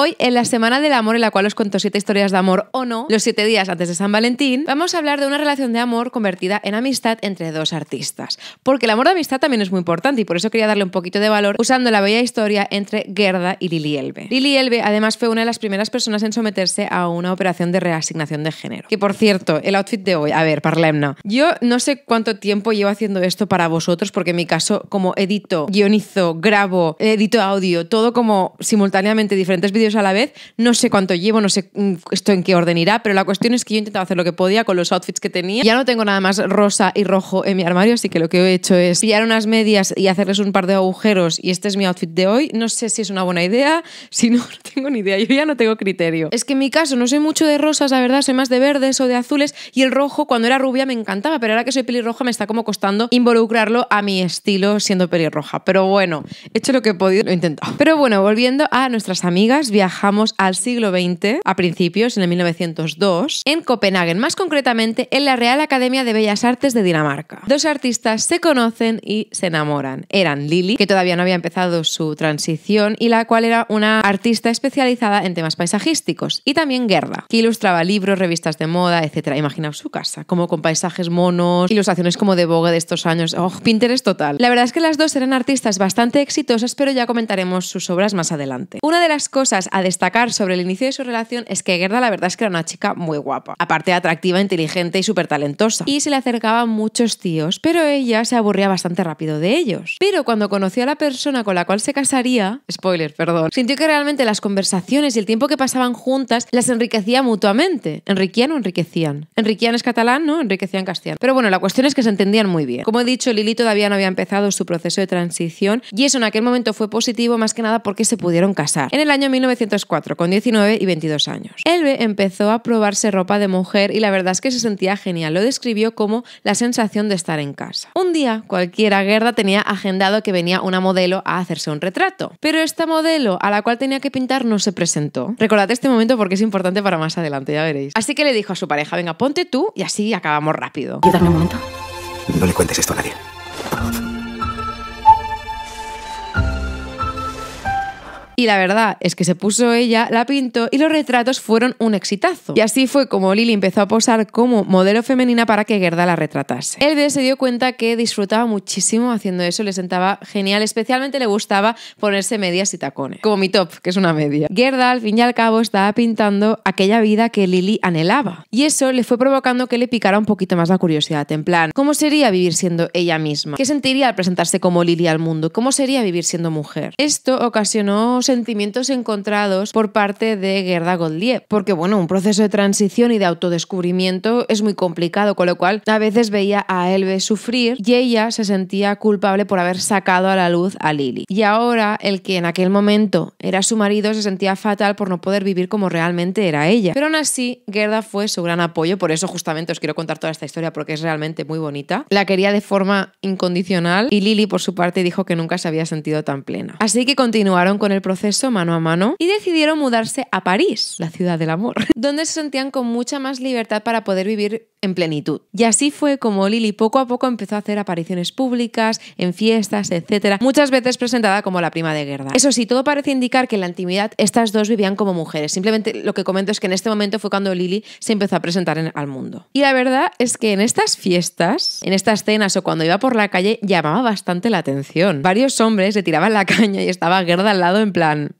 Hoy, en la Semana del Amor, en la cual os cuento siete historias de amor o no, los siete días antes de San Valentín, vamos a hablar de una relación de amor convertida en amistad entre dos artistas. Porque el amor de amistad también es muy importante y por eso quería darle un poquito de valor usando la bella historia entre Gerda y Lili Elbe. Lili Elbe, además, fue una de las primeras personas en someterse a una operación de reasignación de género. Que por cierto, el outfit de hoy, a ver, Parlemna. Yo no sé cuánto tiempo llevo haciendo esto para vosotros, porque en mi caso, como edito, guionizo, grabo, edito audio, todo como simultáneamente diferentes videos a la vez. No sé cuánto llevo, no sé mm, esto en qué orden irá, pero la cuestión es que yo he intentado hacer lo que podía con los outfits que tenía. Ya no tengo nada más rosa y rojo en mi armario, así que lo que he hecho es pillar unas medias y hacerles un par de agujeros y este es mi outfit de hoy. No sé si es una buena idea, si no, no tengo ni idea, yo ya no tengo criterio. Es que en mi caso no soy mucho de rosas, la verdad, soy más de verdes o de azules y el rojo cuando era rubia me encantaba, pero ahora que soy pelirroja me está como costando involucrarlo a mi estilo siendo pelirroja. Pero bueno, he hecho lo que he podido, lo he intentado. Pero bueno, volviendo a nuestras amigas, viajamos al siglo XX, a principios, en el 1902, en Copenhague, más concretamente en la Real Academia de Bellas Artes de Dinamarca. Dos artistas se conocen y se enamoran. Eran Lili, que todavía no había empezado su transición, y la cual era una artista especializada en temas paisajísticos, y también Gerda, que ilustraba libros, revistas de moda, etc. Imaginaos su casa, como con paisajes monos, ilustraciones como de Vogue de estos años. ¡Oh, Pinterest total! La verdad es que las dos eran artistas bastante exitosas, pero ya comentaremos sus obras más adelante. Una de las cosas a destacar sobre el inicio de su relación es que Gerda la verdad es que era una chica muy guapa, aparte atractiva, inteligente y súper talentosa, y se le acercaban muchos tíos, pero ella se aburría bastante rápido de ellos. Pero cuando conoció a la persona con la cual se casaría, spoiler, perdón, sintió que realmente las conversaciones y el tiempo que pasaban juntas las enriquecía mutuamente. ¿Enriquían o enriquecían? Enriquían es catalán, ¿no? Enriquecían castellano. Pero bueno, la cuestión es que se entendían muy bien. Como he dicho, Lili todavía no había empezado su proceso de transición y eso en aquel momento fue positivo más que nada porque se pudieron casar. En el año 19 1904, con 19 y 22 años. Elbe empezó a probarse ropa de mujer y la verdad es que se sentía genial. Lo describió como la sensación de estar en casa. Un día, cualquiera guerra tenía agendado que venía una modelo a hacerse un retrato, pero esta modelo a la cual tenía que pintar no se presentó. Recordad este momento porque es importante para más adelante, ya veréis. Así que le dijo a su pareja, venga, ponte tú y así acabamos rápido. darme un momento. No le cuentes esto a nadie. Y la verdad es que se puso ella, la pintó y los retratos fueron un exitazo. Y así fue como Lily empezó a posar como modelo femenina para que Gerda la retratase. Elbe se dio cuenta que disfrutaba muchísimo haciendo eso, le sentaba genial, especialmente le gustaba ponerse medias y tacones, como mi top, que es una media. Gerda, al fin y al cabo, estaba pintando aquella vida que Lily anhelaba. Y eso le fue provocando que le picara un poquito más la curiosidad, en plan, ¿cómo sería vivir siendo ella misma? ¿Qué sentiría al presentarse como Lily al mundo? ¿Cómo sería vivir siendo mujer? Esto ocasionó sentimientos encontrados por parte de Gerda Gottlieb, porque bueno, un proceso de transición y de autodescubrimiento es muy complicado, con lo cual a veces veía a Elbe sufrir y ella se sentía culpable por haber sacado a la luz a Lily. Y ahora el que en aquel momento era su marido se sentía fatal por no poder vivir como realmente era ella. Pero aún así, Gerda fue su gran apoyo, por eso justamente os quiero contar toda esta historia porque es realmente muy bonita. La quería de forma incondicional y Lily por su parte dijo que nunca se había sentido tan plena. Así que continuaron con el proceso mano a mano y decidieron mudarse a París, la ciudad del amor, donde se sentían con mucha más libertad para poder vivir en plenitud. Y así fue como Lily poco a poco empezó a hacer apariciones públicas, en fiestas, etc., muchas veces presentada como la prima de Gerda. Eso sí, todo parece indicar que en la intimidad estas dos vivían como mujeres. Simplemente lo que comento es que en este momento fue cuando Lily se empezó a presentar en, al mundo. Y la verdad es que en estas fiestas, en estas cenas o cuando iba por la calle, llamaba bastante la atención. Varios hombres le tiraban la caña y estaba Gerda al lado en plan dann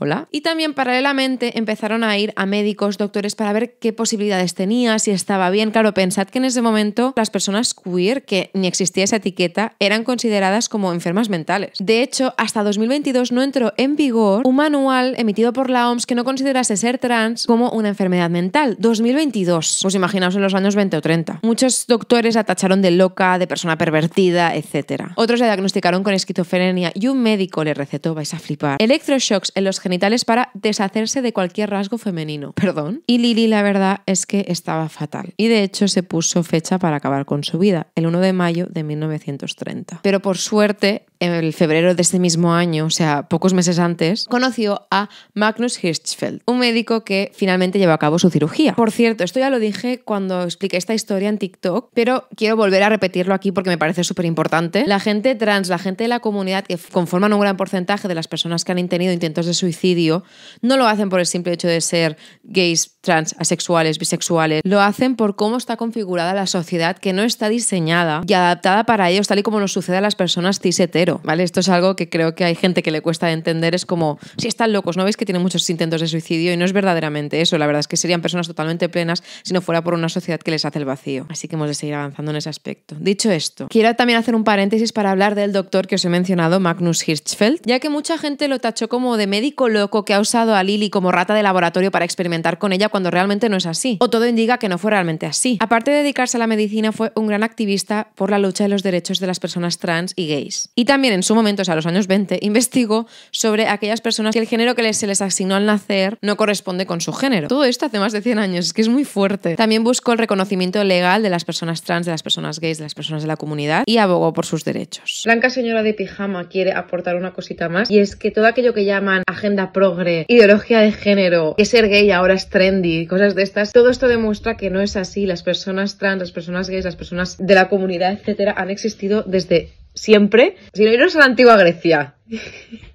Hola. Y también paralelamente empezaron a ir a médicos, doctores, para ver qué posibilidades tenía, si estaba bien. Claro, pensad que en ese momento las personas queer, que ni existía esa etiqueta, eran consideradas como enfermas mentales. De hecho, hasta 2022 no entró en vigor un manual emitido por la OMS que no considerase ser trans como una enfermedad mental. 2022. Pues imaginaos en los años 20 o 30. Muchos doctores la tacharon de loca, de persona pervertida, etc. Otros la diagnosticaron con esquizofrenia y un médico le recetó, vais a flipar, electroshocks en los para deshacerse de cualquier rasgo femenino. Perdón. Y Lili la verdad es que estaba fatal. Y de hecho se puso fecha para acabar con su vida, el 1 de mayo de 1930. Pero por suerte en el febrero de este mismo año, o sea, pocos meses antes, conoció a Magnus Hirschfeld, un médico que finalmente llevó a cabo su cirugía. Por cierto, esto ya lo dije cuando expliqué esta historia en TikTok, pero quiero volver a repetirlo aquí porque me parece súper importante. La gente trans, la gente de la comunidad, que conforman un gran porcentaje de las personas que han tenido intentos de suicidio, no lo hacen por el simple hecho de ser gays trans, asexuales, bisexuales. Lo hacen por cómo está configurada la sociedad que no está diseñada y adaptada para ellos, tal y como nos sucede a las personas cis hetero. ¿vale? Esto es algo que creo que hay gente que le cuesta entender. Es como, si están locos, ¿no veis que tienen muchos intentos de suicidio? Y no es verdaderamente eso. La verdad es que serían personas totalmente plenas si no fuera por una sociedad que les hace el vacío. Así que hemos de seguir avanzando en ese aspecto. Dicho esto, quiero también hacer un paréntesis para hablar del doctor que os he mencionado, Magnus Hirschfeld, ya que mucha gente lo tachó como de médico loco que ha usado a Lily como rata de laboratorio para experimentar con ella cuando realmente no es así, o todo indica que no fue realmente así. Aparte de dedicarse a la medicina, fue un gran activista por la lucha de los derechos de las personas trans y gays. Y también en su momento, o sea, a los años 20, investigó sobre aquellas personas que el género que se les asignó al nacer no corresponde con su género. Todo esto hace más de 100 años, es que es muy fuerte. También buscó el reconocimiento legal de las personas trans, de las personas gays, de las personas de la comunidad y abogó por sus derechos. Blanca señora de pijama quiere aportar una cosita más y es que todo aquello que llaman agenda progre, ideología de género, que ser gay ahora es trendy, cosas de estas, todo esto demuestra que no es así. Las personas trans, las personas gays, las personas de la comunidad, etcétera, han existido desde siempre. Si no irnos a la antigua Grecia.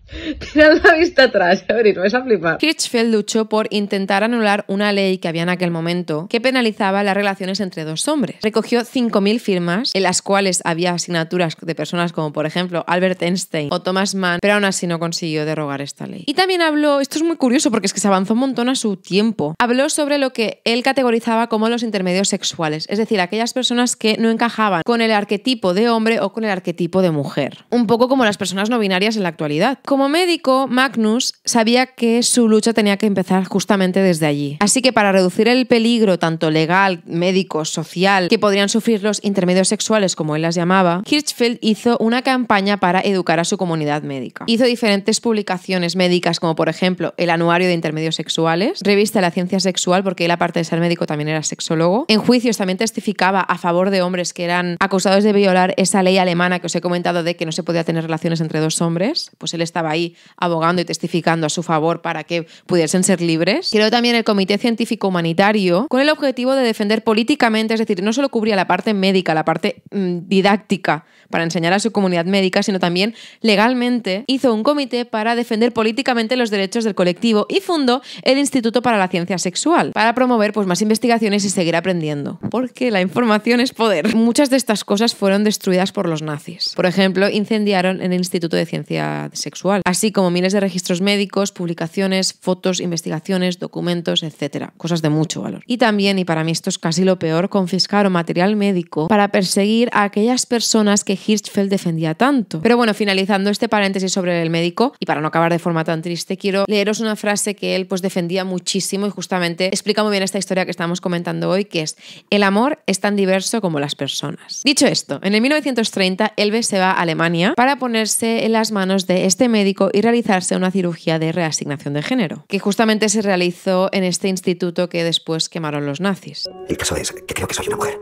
Tirad la vista atrás, a ver, no vais a flipar. Kirchfeld luchó por intentar anular una ley que había en aquel momento que penalizaba las relaciones entre dos hombres. Recogió 5.000 firmas, en las cuales había asignaturas de personas como, por ejemplo, Albert Einstein o Thomas Mann, pero aún así no consiguió derogar esta ley. Y también habló, esto es muy curioso porque es que se avanzó un montón a su tiempo, habló sobre lo que él categorizaba como los intermedios sexuales, es decir, aquellas personas que no encajaban con el arquetipo de hombre o con el arquetipo de mujer. Un poco como las personas no binarias en la actualidad. Como médico, Magnus sabía que su lucha tenía que empezar justamente desde allí. Así que para reducir el peligro tanto legal, médico, social, que podrían sufrir los intermedios sexuales, como él las llamaba, Hirschfeld hizo una campaña para educar a su comunidad médica. Hizo diferentes publicaciones médicas, como por ejemplo el Anuario de Intermedios Sexuales, revista de La Ciencia Sexual, porque él aparte de ser médico también era sexólogo. En juicios también testificaba a favor de hombres que eran acusados de violar esa ley alemana que os he comentado de que no se podía tener relaciones entre dos hombres. Pues él estaba ahí abogando y testificando a su favor para que pudiesen ser libres. Creó también el Comité Científico Humanitario con el objetivo de defender políticamente, es decir, no solo cubría la parte médica, la parte mm, didáctica para enseñar a su comunidad médica, sino también legalmente hizo un comité para defender políticamente los derechos del colectivo y fundó el Instituto para la Ciencia Sexual para promover pues, más investigaciones y seguir aprendiendo, porque la información es poder. Muchas de estas cosas fueron destruidas por los nazis. Por ejemplo, incendiaron el Instituto de Ciencia Sexual así como miles de registros médicos, publicaciones, fotos, investigaciones, documentos, etcétera, cosas de mucho valor. Y también, y para mí esto es casi lo peor, confiscaron material médico para perseguir a aquellas personas que Hirschfeld defendía tanto. Pero bueno, finalizando este paréntesis sobre el médico, y para no acabar de forma tan triste, quiero leeros una frase que él pues defendía muchísimo y justamente explica muy bien esta historia que estamos comentando hoy, que es, el amor es tan diverso como las personas. Dicho esto, en el 1930 Elbe se va a Alemania para ponerse en las manos de este médico y realizarse una cirugía de reasignación de género, que justamente se realizó en este instituto que después quemaron los nazis. El caso es que creo que soy una mujer.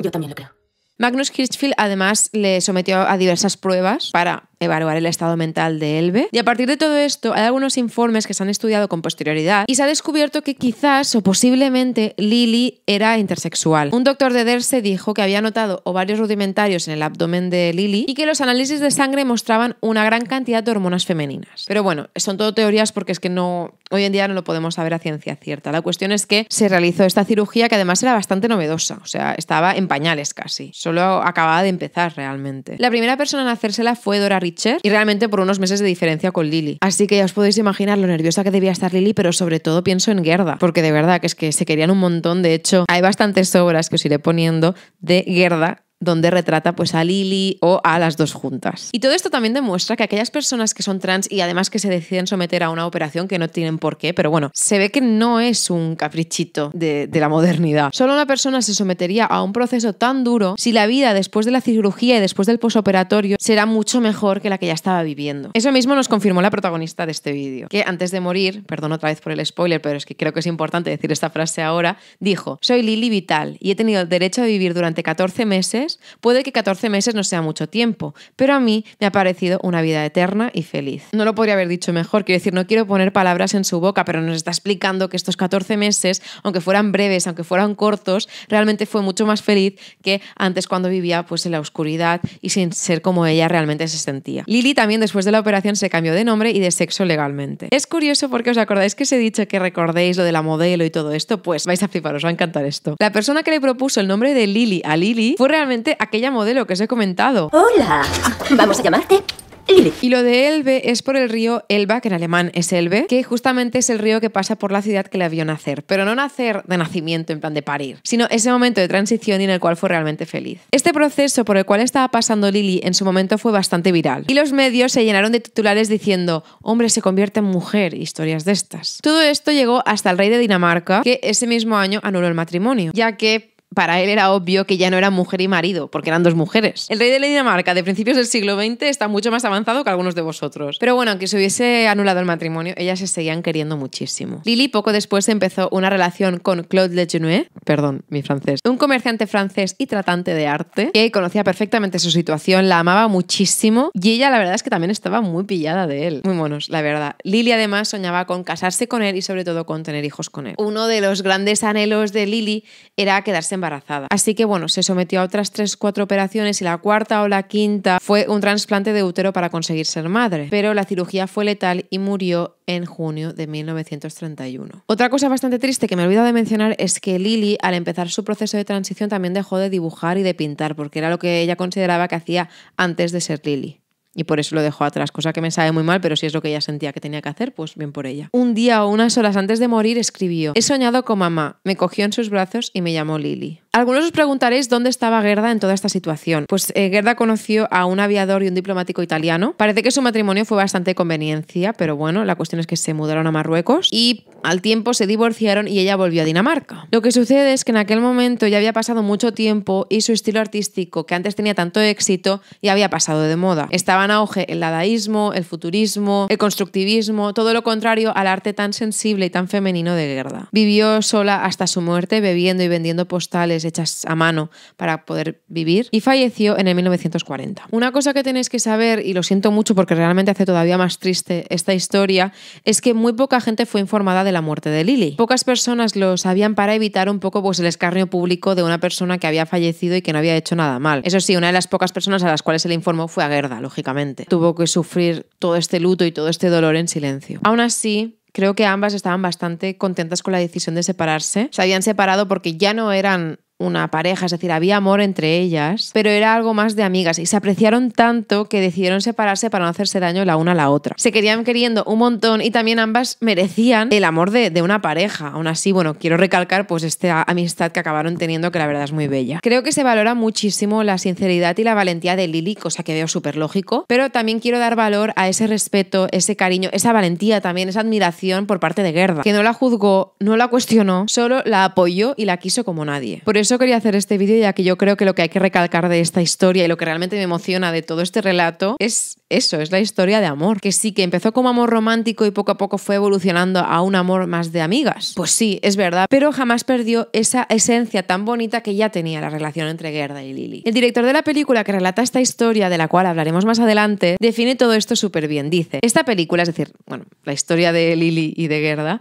Yo también lo creo. Magnus Hirschfeld además le sometió a diversas pruebas para evaluar el estado mental de Elbe. Y a partir de todo esto, hay algunos informes que se han estudiado con posterioridad y se ha descubierto que quizás o posiblemente Lily era intersexual. Un doctor de Derse dijo que había notado varios rudimentarios en el abdomen de Lily y que los análisis de sangre mostraban una gran cantidad de hormonas femeninas. Pero bueno, son todo teorías porque es que no hoy en día no lo podemos saber a ciencia cierta. La cuestión es que se realizó esta cirugía que además era bastante novedosa, o sea, estaba en pañales casi, solo acababa de empezar realmente. La primera persona en hacérsela fue Dora y realmente por unos meses de diferencia con Lily. Así que ya os podéis imaginar lo nerviosa que debía estar Lily, pero sobre todo pienso en Gerda, porque de verdad que es que se querían un montón. De hecho, hay bastantes obras que os iré poniendo de Gerda donde retrata pues a Lili o a las dos juntas. Y todo esto también demuestra que aquellas personas que son trans y además que se deciden someter a una operación que no tienen por qué, pero bueno, se ve que no es un caprichito de, la modernidad. Solo una persona se sometería a un proceso tan duro si la vida después de la cirugía y después del posoperatorio será mucho mejor que la que ya estaba viviendo. Eso mismo nos confirmó la protagonista de este vídeo, que antes de morir, perdón otra vez por el spoiler, pero es que creo que es importante decir esta frase ahora, dijo, soy Lili Vital y he tenido el derecho de vivir durante 14 meses puede que 14 meses no sea mucho tiempo, pero a mí me ha parecido una vida eterna y feliz. No lo podría haber dicho mejor, quiero decir, no quiero poner palabras en su boca, pero nos está explicando que estos 14 meses, aunque fueran breves, aunque fueran cortos, realmente fue mucho más feliz que antes cuando vivía pues en la oscuridad y sin ser como ella realmente se sentía. Lili también después de la operación se cambió de nombre y de sexo legalmente. Es curioso porque os acordáis que os he dicho que recordéis lo de la modelo y todo esto, pues vais a flipar, os va a encantar esto. La persona que le propuso el nombre de Lily a Lily fue realmente aquella modelo que os he comentado. Hola, vamos a llamarte Lili. y lo de Elbe es por el río Elba, que en alemán es Elbe, que justamente es el río que pasa por la ciudad que le vio nacer, pero no nacer de nacimiento en plan de parir, sino ese momento de transición en el cual fue realmente feliz. Este proceso por el cual estaba pasando Lili en su momento fue bastante viral y los medios se llenaron de titulares diciendo hombre se convierte en mujer, historias de estas. Todo esto llegó hasta el rey de Dinamarca, que ese mismo año anuló el matrimonio, ya que para él era obvio que ya no era mujer y marido, porque eran dos mujeres. El rey de la Dinamarca de principios del siglo XX está mucho más avanzado que algunos de vosotros. Pero bueno, aunque se hubiese anulado el matrimonio, ellas se seguían queriendo muchísimo. Lily poco después empezó una relación con Claude Lejeune, perdón, mi francés, un comerciante francés y tratante de arte, que conocía perfectamente su situación, la amaba muchísimo y ella la verdad es que también estaba muy pillada de él. Muy monos, la verdad. Lily además soñaba con casarse con él y sobre todo con tener hijos con él. Uno de los grandes anhelos de Lily era quedarse en embarazada. Así que bueno, se sometió a otras 3-4 operaciones y la cuarta o la quinta fue un trasplante de útero para conseguir ser madre. Pero la cirugía fue letal y murió en junio de 1931. Otra cosa bastante triste que me he olvidado de mencionar es que Lily, al empezar su proceso de transición, también dejó de dibujar y de pintar, porque era lo que ella consideraba que hacía antes de ser Lily y por eso lo dejó atrás, cosa que me sabe muy mal, pero si es lo que ella sentía que tenía que hacer, pues bien por ella. Un día o unas horas antes de morir escribió, he soñado con mamá, me cogió en sus brazos y me llamó Lili». Algunos os preguntaréis dónde estaba Gerda en toda esta situación. Pues eh, Gerda conoció a un aviador y un diplomático italiano. Parece que su matrimonio fue bastante conveniencia, pero bueno, la cuestión es que se mudaron a Marruecos y al tiempo se divorciaron y ella volvió a Dinamarca. Lo que sucede es que en aquel momento ya había pasado mucho tiempo y su estilo artístico, que antes tenía tanto éxito, ya había pasado de moda. estaban en auge el dadaísmo, el futurismo, el constructivismo, todo lo contrario al arte tan sensible y tan femenino de Gerda. Vivió sola hasta su muerte bebiendo y vendiendo postales hechas a mano para poder vivir y falleció en el 1940. Una cosa que tenéis que saber, y lo siento mucho porque realmente hace todavía más triste esta historia, es que muy poca gente fue informada de la muerte de Lily. Pocas personas lo sabían para evitar un poco pues, el escarnio público de una persona que había fallecido y que no había hecho nada mal. Eso sí, una de las pocas personas a las cuales se le informó fue a Gerda, lógicamente. Tuvo que sufrir todo este luto y todo este dolor en silencio. Aún así, creo que ambas estaban bastante contentas con la decisión de separarse. Se habían separado porque ya no eran una pareja, es decir, había amor entre ellas, pero era algo más de amigas y se apreciaron tanto que decidieron separarse para no hacerse daño la una a la otra. Se querían queriendo un montón y también ambas merecían el amor de, una pareja. Aún así, bueno, quiero recalcar pues esta amistad que acabaron teniendo que la verdad es muy bella. Creo que se valora muchísimo la sinceridad y la valentía de Lili, cosa que veo súper lógico, pero también quiero dar valor a ese respeto, ese cariño, esa valentía también, esa admiración por parte de Gerda, que no la juzgó, no la cuestionó, solo la apoyó y la quiso como nadie. Por eso quería hacer este vídeo, ya que yo creo que lo que hay que recalcar de esta historia y lo que realmente me emociona de todo este relato es eso, es la historia de amor. Que sí, que empezó como amor romántico y poco a poco fue evolucionando a un amor más de amigas. Pues sí, es verdad, pero jamás perdió esa esencia tan bonita que ya tenía la relación entre Gerda y Lili. El director de la película que relata esta historia, de la cual hablaremos más adelante, define todo esto súper bien. Dice, esta película, es decir, bueno, la historia de Lili y de Gerda,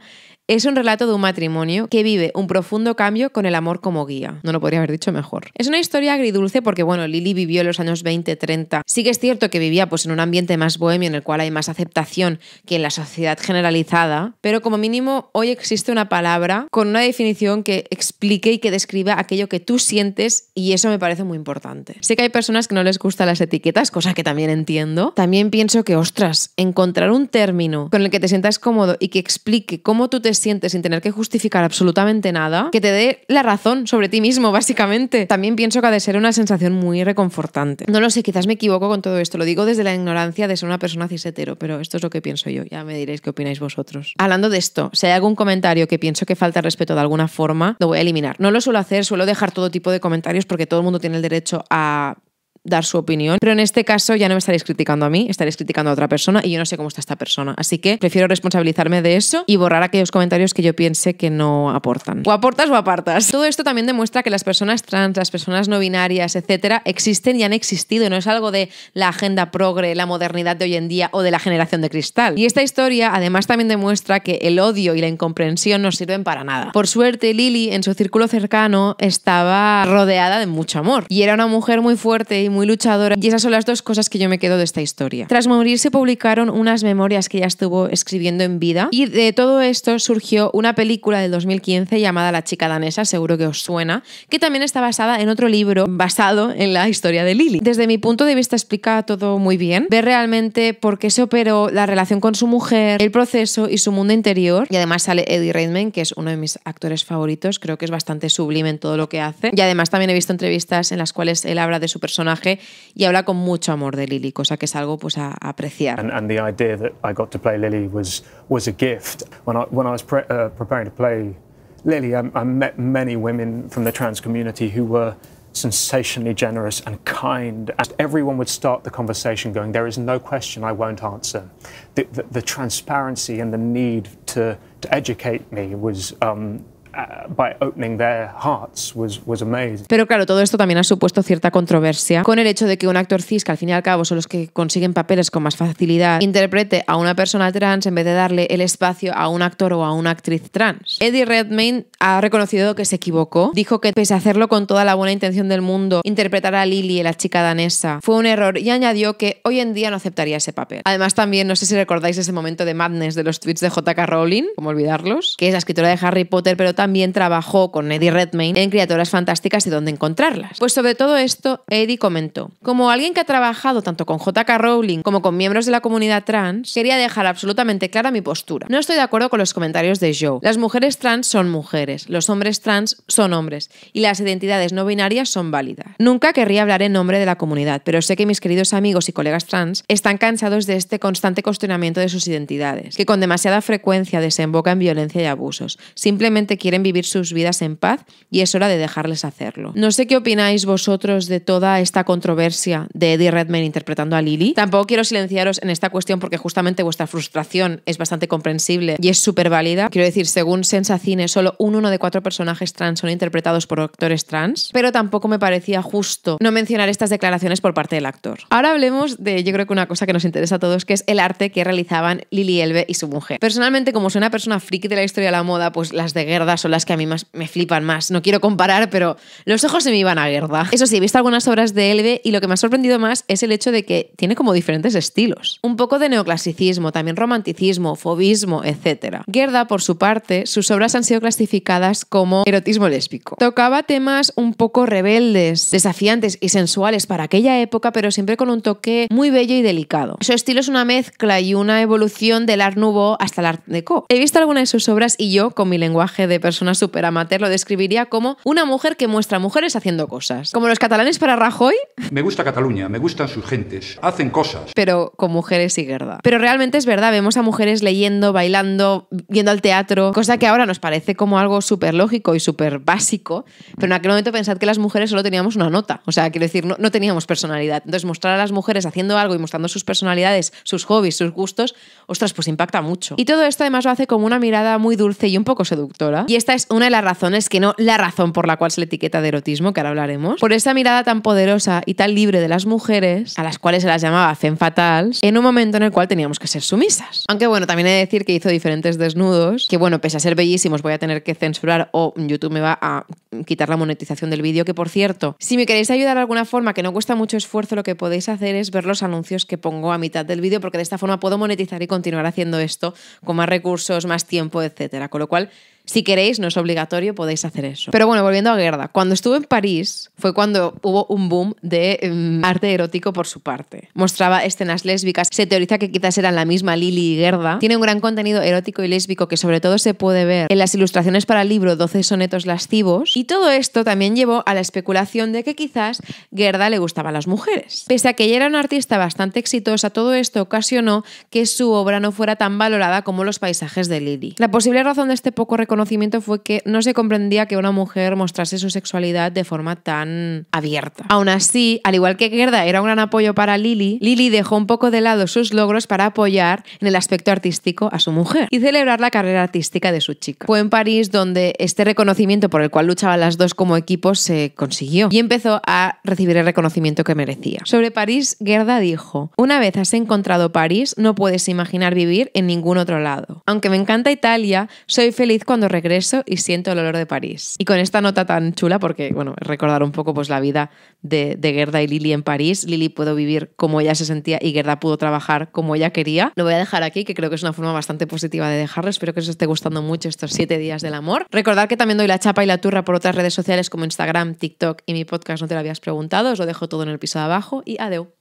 es un relato de un matrimonio que vive un profundo cambio con el amor como guía. No lo podría haber dicho mejor. Es una historia agridulce porque, bueno, Lili vivió los años 20, 30. Sí que es cierto que vivía pues, en un ambiente más bohemio en el cual hay más aceptación que en la sociedad generalizada, pero como mínimo hoy existe una palabra con una definición que explique y que describa aquello que tú sientes y eso me parece muy importante. Sé que hay personas que no les gustan las etiquetas, cosa que también entiendo. También pienso que, ostras, encontrar un término con el que te sientas cómodo y que explique cómo tú te sientes sin tener que justificar absolutamente nada, que te dé la razón sobre ti mismo, básicamente. También pienso que ha de ser una sensación muy reconfortante. No lo sé, quizás me equivoco con todo esto, lo digo desde la ignorancia de ser una persona cisetero, pero esto es lo que pienso yo, ya me diréis qué opináis vosotros. Hablando de esto, si hay algún comentario que pienso que falta respeto de alguna forma, lo voy a eliminar. No lo suelo hacer, suelo dejar todo tipo de comentarios porque todo el mundo tiene el derecho a dar su opinión, pero en este caso ya no me estaréis criticando a mí, estaréis criticando a otra persona y yo no sé cómo está esta persona. Así que prefiero responsabilizarme de eso y borrar aquellos comentarios que yo piense que no aportan. O aportas o apartas. Todo esto también demuestra que las personas trans, las personas no binarias, etcétera, existen y han existido. No es algo de la agenda progre, la modernidad de hoy en día o de la generación de cristal. Y esta historia además también demuestra que el odio y la incomprensión no sirven para nada. Por suerte, Lili en su círculo cercano estaba rodeada de mucho amor y era una mujer muy fuerte y muy luchadora. Y esas son las dos cosas que yo me quedo de esta historia. Tras morir se publicaron unas memorias que ella estuvo escribiendo en vida y de todo esto surgió una película del 2015 llamada La chica danesa, seguro que os suena, que también está basada en otro libro basado en la historia de Lily. Desde mi punto de vista explica todo muy bien, ve realmente por qué se operó, la relación con su mujer, el proceso y su mundo interior. Y además sale Eddie Redmayne, que es uno de mis actores favoritos, creo que es bastante sublime en todo lo que hace. Y además también he visto entrevistas en las cuales él habla de su personaje personaje y habla con mucho amor de Lily, cosa que es algo pues a, a apreciar. And, and, the idea that I got to play Lily was was a gift. When I when I was pre uh, preparing to play Lily, I, I met many women from the trans community who were sensationally generous and kind. And everyone would start the conversation going, There is no question I won't answer. The, the, the transparency and the need to, to educate me was um, Uh, pero claro, todo esto también ha supuesto cierta controversia con el hecho de que un actor cis, que al fin y al cabo son los que consiguen papeles con más facilidad, interprete a una persona trans en vez de darle el espacio a un actor o a una actriz trans. Eddie Redmayne ha reconocido que se equivocó. Dijo que pese a hacerlo con toda la buena intención del mundo, interpretar a Lily, la chica danesa, fue un error y añadió que hoy en día no aceptaría ese papel. Además también, no sé si recordáis ese momento de madness de los tweets de JK Rowling, como olvidarlos, que es la escritora de Harry Potter, pero también también trabajó con Eddie Redmayne en Criaturas Fantásticas y dónde encontrarlas. Pues sobre todo esto, Eddie comentó, como alguien que ha trabajado tanto con JK Rowling como con miembros de la comunidad trans, quería dejar absolutamente clara mi postura. No estoy de acuerdo con los comentarios de Joe. Las mujeres trans son mujeres, los hombres trans son hombres y las identidades no binarias son válidas. Nunca querría hablar en nombre de la comunidad, pero sé que mis queridos amigos y colegas trans están cansados de este constante cuestionamiento de sus identidades, que con demasiada frecuencia desemboca en violencia y abusos. Simplemente quiero quieren vivir sus vidas en paz y es hora de dejarles hacerlo. No sé qué opináis vosotros de toda esta controversia de Eddie Redmayne interpretando a Lily. Tampoco quiero silenciaros en esta cuestión porque justamente vuestra frustración es bastante comprensible y es súper válida. Quiero decir, según Sensacine, solo un uno de cuatro personajes trans son interpretados por actores trans, pero tampoco me parecía justo no mencionar estas declaraciones por parte del actor. Ahora hablemos de, yo creo que una cosa que nos interesa a todos, que es el arte que realizaban Lily Elbe y su mujer. Personalmente, como soy una persona friki de la historia de la moda, pues las de Gerda son las que a mí más me flipan más. No quiero comparar, pero los ojos se me iban a guerra. Eso sí, he visto algunas obras de Elbe y lo que me ha sorprendido más es el hecho de que tiene como diferentes estilos. Un poco de neoclasicismo, también romanticismo, fobismo, etc. Gerda, por su parte, sus obras han sido clasificadas como erotismo lésbico. Tocaba temas un poco rebeldes, desafiantes y sensuales para aquella época, pero siempre con un toque muy bello y delicado. Su estilo es una mezcla y una evolución del Art Nouveau hasta el Art Deco. He visto algunas de sus obras y yo, con mi lenguaje de persona súper amateur, lo describiría como una mujer que muestra mujeres haciendo cosas. Como los catalanes para Rajoy. Me gusta Cataluña, me gustan sus gentes, hacen cosas. Pero con mujeres y guerra. Pero realmente es verdad, vemos a mujeres leyendo, bailando, yendo al teatro, cosa que ahora nos parece como algo súper lógico y súper básico, pero en aquel momento pensad que las mujeres solo teníamos una nota, o sea, quiero decir, no, no teníamos personalidad. Entonces, mostrar a las mujeres haciendo algo y mostrando sus personalidades, sus hobbies, sus gustos, ostras, pues impacta mucho. Y todo esto además lo hace como una mirada muy dulce y un poco seductora. Y esta es una de las razones, que no la razón por la cual se le etiqueta de erotismo, que ahora hablaremos, por esa mirada tan poderosa y tan libre de las mujeres, a las cuales se las llamaba zen fatals, en un momento en el cual teníamos que ser sumisas. Aunque bueno, también he de decir que hizo diferentes desnudos, que bueno, pese a ser bellísimos, voy a tener que censurar o YouTube me va a quitar la monetización del vídeo, que por cierto, si me queréis ayudar de alguna forma, que no cuesta mucho esfuerzo, lo que podéis hacer es ver los anuncios que pongo a mitad del vídeo, porque de esta forma puedo monetizar y continuar haciendo esto con más recursos, más tiempo, etcétera. Con lo cual, si queréis no es obligatorio, podéis hacer eso. Pero bueno, volviendo a Gerda, cuando estuve en París fue cuando hubo un boom de mm, arte erótico por su parte. Mostraba escenas lésbicas, se teoriza que quizás eran la misma Lily y Gerda. Tiene un gran contenido erótico y lésbico que sobre todo se puede ver en las ilustraciones para el libro 12 sonetos lascivos. Y todo esto también llevó a la especulación de que quizás Gerda le gustaban las mujeres. Pese a que ella era una artista bastante exitosa, todo esto ocasionó que su obra no fuera tan valorada como los paisajes de Lily. La posible razón de este poco reconocimiento fue que no se comprendía que una mujer mostrase su sexualidad de forma tan abierta. Aún así, al igual que Gerda era un gran apoyo para Lily, Lily dejó un poco de lado sus logros para apoyar en el aspecto artístico a su mujer y celebrar la carrera artística de su chica. Fue en París donde este reconocimiento por el cual luchaban las dos como equipo se consiguió y empezó a recibir el reconocimiento que merecía. Sobre París, Gerda dijo, una vez has encontrado París, no puedes imaginar vivir en ningún otro lado. Aunque me encanta Italia, soy feliz cuando regreso y siento el olor de París. Y con esta nota tan chula, porque, bueno, recordar un poco pues, la vida de, Gerda y Lili en París, Lili pudo vivir como ella se sentía y Gerda pudo trabajar como ella quería. Lo voy a dejar aquí, que creo que es una forma bastante positiva de dejarlo. Espero que os esté gustando mucho estos siete días del amor. Recordad que también doy la chapa y la turra por otras redes sociales como Instagram, TikTok y mi podcast No te lo habías preguntado. Os lo dejo todo en el piso de abajo y adiós.